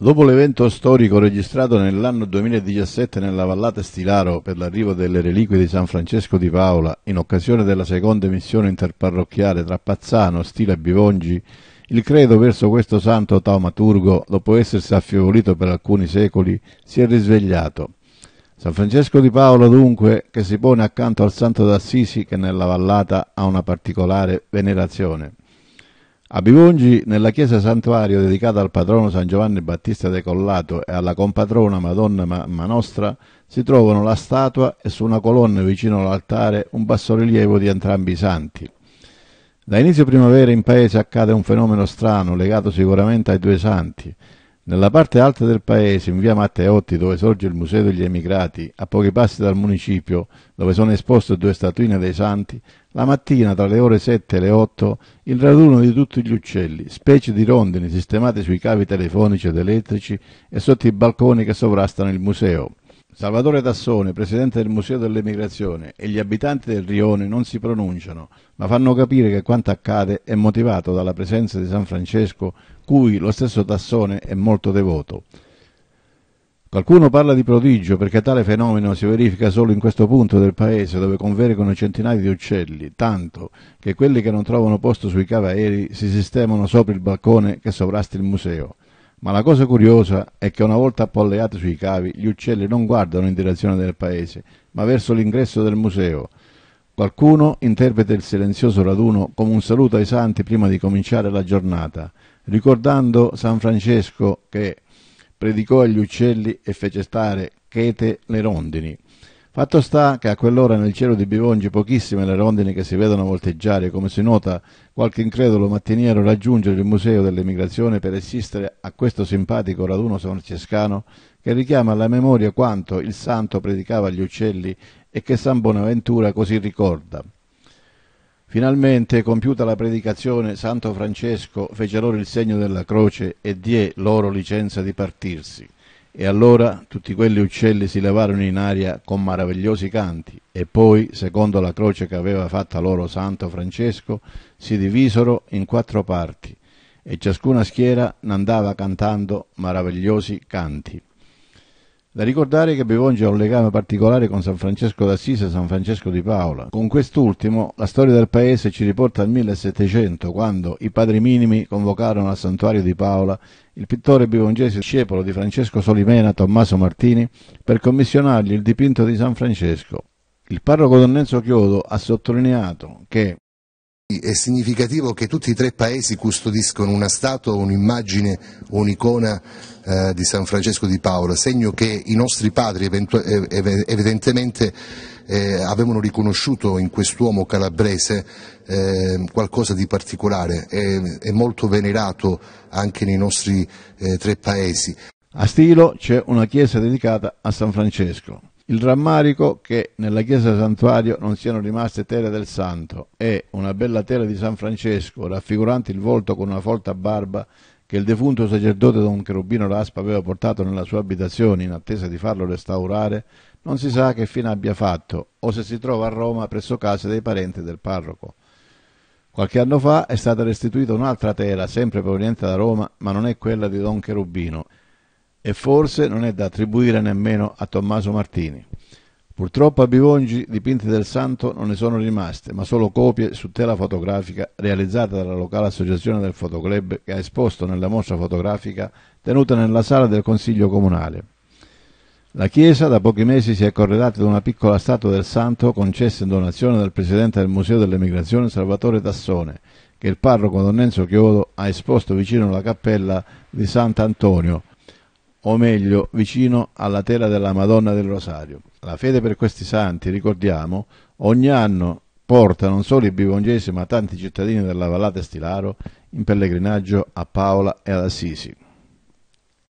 Dopo l'evento storico registrato nell'anno 2017 nella vallata Stilaro per l'arrivo delle reliquie di San Francesco di Paola, in occasione della seconda missione interparrocchiale tra Pazzano, Stila e Bivongi, il credo verso questo santo taumaturgo, dopo essersi affievolito per alcuni secoli, si è risvegliato. San Francesco di Paola dunque, che si pone accanto al santo d'Assisi che nella vallata ha una particolare venerazione. A Bivongi, nella chiesa santuario dedicata al patrono San Giovanni Battista Decollato e alla compatrona Madonna Mamma Nostra, si trovano la statua e su una colonna vicino all'altare un bassorilievo di entrambi i santi. Da inizio primavera in paese accade un fenomeno strano legato sicuramente ai due santi – nella parte alta del paese, in via Matteotti, dove sorge il Museo degli Emigrati, a pochi passi dal municipio, dove sono esposte due statuine dei santi, la mattina tra le ore 7 e le 8 il raduno di tutti gli uccelli, specie di rondini sistemate sui cavi telefonici ed elettrici e sotto i balconi che sovrastano il museo. Salvatore Tassone, presidente del Museo dell'Emigrazione, e gli abitanti del Rione non si pronunciano, ma fanno capire che quanto accade è motivato dalla presenza di San Francesco, cui lo stesso Tassone è molto devoto. Qualcuno parla di prodigio perché tale fenomeno si verifica solo in questo punto del paese dove convergono centinaia di uccelli, tanto che quelli che non trovano posto sui cavaeri si sistemano sopra il balcone che sovrasta il museo. Ma la cosa curiosa è che una volta appollaiati sui cavi, gli uccelli non guardano in direzione del paese, ma verso l'ingresso del museo. Qualcuno interpreta il silenzioso raduno come un saluto ai santi prima di cominciare la giornata, ricordando San Francesco che predicò agli uccelli e fece stare chete le rondini. Fatto sta che a quell'ora nel cielo di Bivongi pochissime le rondini che si vedono volteggiare e come si nota qualche incredulo mattiniero raggiunge il Museo dell'Emigrazione per assistere a questo simpatico raduno francescano che richiama alla memoria quanto il santo predicava agli uccelli e che San Bonaventura così ricorda. Finalmente, compiuta la predicazione, Santo Francesco fece loro il segno della croce e die loro licenza di partirsi. E allora tutti quegli uccelli si levarono in aria con meravigliosi canti e poi, secondo la croce che aveva fatta loro Santo Francesco, si divisero in quattro parti e ciascuna schiera n'andava cantando meravigliosi canti. Da ricordare che Bevongi ha un legame particolare con San Francesco d'Assisi e San Francesco di Paola. Con quest'ultimo la storia del paese ci riporta al 1700, quando i padri minimi convocarono al santuario di Paola il pittore bivongese discepolo di Francesco Solimena Tommaso Martini per commissionargli il dipinto di San Francesco. Il parroco Don Enzo Chiodo ha sottolineato che è significativo che tutti i tre paesi custodiscono una statua, un'immagine un'icona eh, di San Francesco di Paolo, segno che i nostri padri eh, evidentemente eh, avevano riconosciuto in quest'uomo calabrese eh, qualcosa di particolare, è, è, molto venerato anche nei nostri eh, tre paesi. A Stilo c'è una chiesa dedicata a San Francesco. Il rammarico che nella chiesa santuario non siano rimaste tele del santo e una bella tela di San Francesco raffigurante il volto con una folta barba che il defunto sacerdote Don Cherubino Raspa aveva portato nella sua abitazione in attesa di farlo restaurare, non si sa che fine abbia fatto o se si trova a Roma presso casa dei parenti del parroco. Qualche anno fa è stata restituita un'altra tela, sempre proveniente da Roma, ma non è quella di Don Cherubino, e forse non è da attribuire nemmeno a Tommaso Martini. Purtroppo a Bivongi dipinti del santo non ne sono rimaste, ma solo copie su tela fotografica realizzata dalla locale associazione del Fotoclub che ha esposto nella mostra fotografica tenuta nella sala del Consiglio Comunale. La chiesa da pochi mesi si è corredata da una piccola statua del santo concessa in donazione dal presidente del Museo dell'Emigrazione Salvatore Tassone, che il parroco Don Enzo Chiodo ha esposto vicino alla cappella di Sant'Antonio, o meglio vicino alla tela della Madonna del Rosario. La fede per questi santi, ricordiamo, ogni anno porta non solo i bivongesi ma tanti cittadini della vallata Stilaro in pellegrinaggio a Paola e ad Assisi.